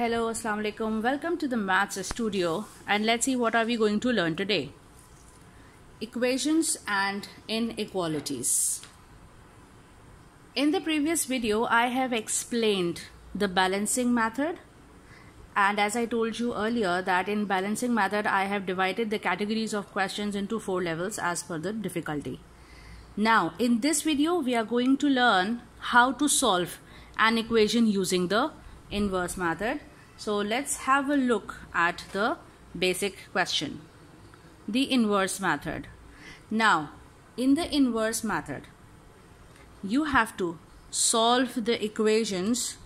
Hello, Assalamu alaikum. Welcome to the Maths Studio and let's see what are we going to learn today. Equations and inequalities. In the previous video, I have explained the balancing method and as I told you earlier that in balancing method, I have divided the categories of questions into four levels as per the difficulty. Now, in this video, we are going to learn how to solve an equation using the inverse method. So let's have a look at the basic question. The inverse method. Now, in the inverse method, you have to solve the equations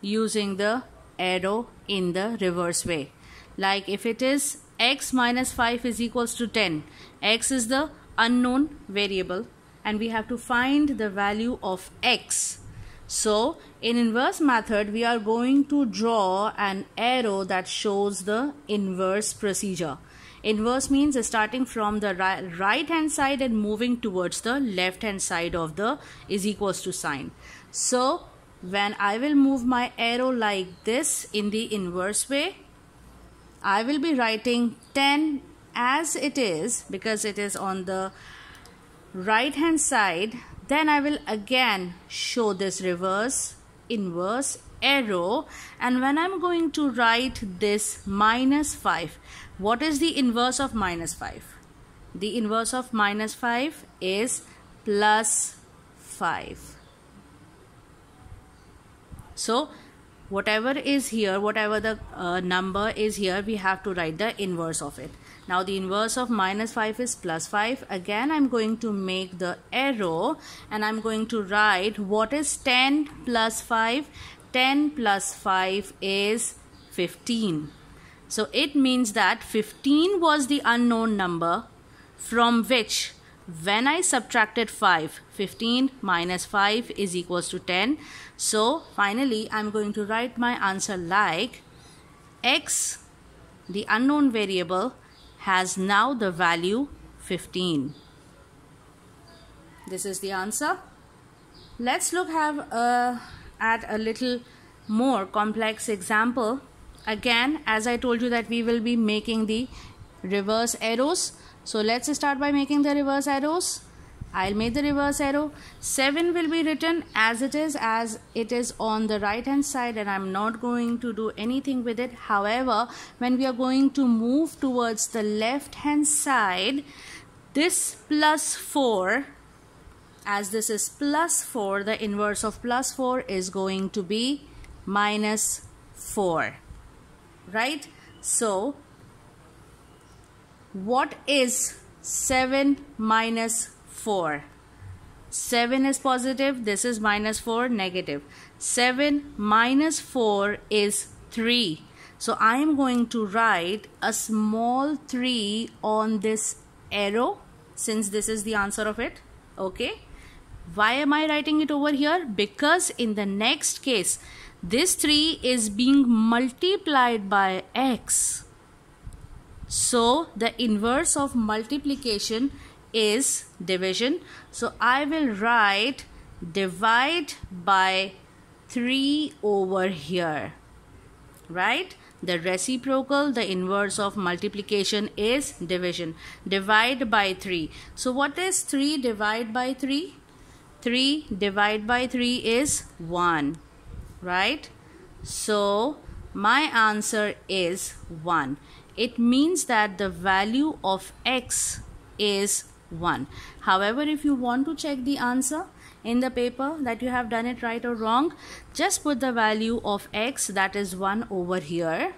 using the arrow in the reverse way. Like if it is x minus 5 is equals to 10, x is the unknown variable and we have to find the value of x so in inverse method we are going to draw an arrow that shows the inverse procedure. Inverse means starting from the right hand side and moving towards the left hand side of the is equals to sign. So when I will move my arrow like this in the inverse way, I will be writing 10 as it is because it is on the right hand side then I will again show this reverse inverse arrow and when I'm going to write this minus 5 what is the inverse of minus 5 the inverse of minus 5 is plus 5 so whatever is here whatever the uh, number is here we have to write the inverse of it now the inverse of minus 5 is plus 5 again I'm going to make the arrow and I'm going to write what is 10 plus 5 10 plus 5 is 15 so it means that 15 was the unknown number from which when I subtracted 5, 15 minus 5 is equals to 10. So finally, I'm going to write my answer like x, the unknown variable, has now the value 15. This is the answer. Let's look have, a uh, at a little more complex example. Again, as I told you that we will be making the reverse arrows. So let's start by making the reverse arrows. I'll make the reverse arrow. 7 will be written as it is as it is on the right hand side and I'm not going to do anything with it. However, when we are going to move towards the left hand side, this plus 4 as this is plus 4, the inverse of plus 4 is going to be minus 4. Right? So, what is 7 minus 4? 7 is positive, this is minus 4, negative. 7 minus 4 is 3. So I am going to write a small 3 on this arrow since this is the answer of it. Okay. Why am I writing it over here? Because in the next case, this 3 is being multiplied by x. So the inverse of multiplication is division. So I will write divide by 3 over here. Right? The reciprocal, the inverse of multiplication is division. Divide by 3. So what is 3 divide by 3? 3 divide by 3 is 1. Right? So my answer is 1 it means that the value of x is 1 however if you want to check the answer in the paper that you have done it right or wrong just put the value of x that is 1 over here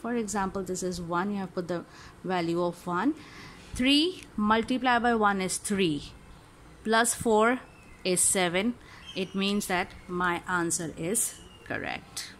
for example this is 1 you have put the value of 1 3 multiplied by 1 is 3 plus 4 is 7 it means that my answer is correct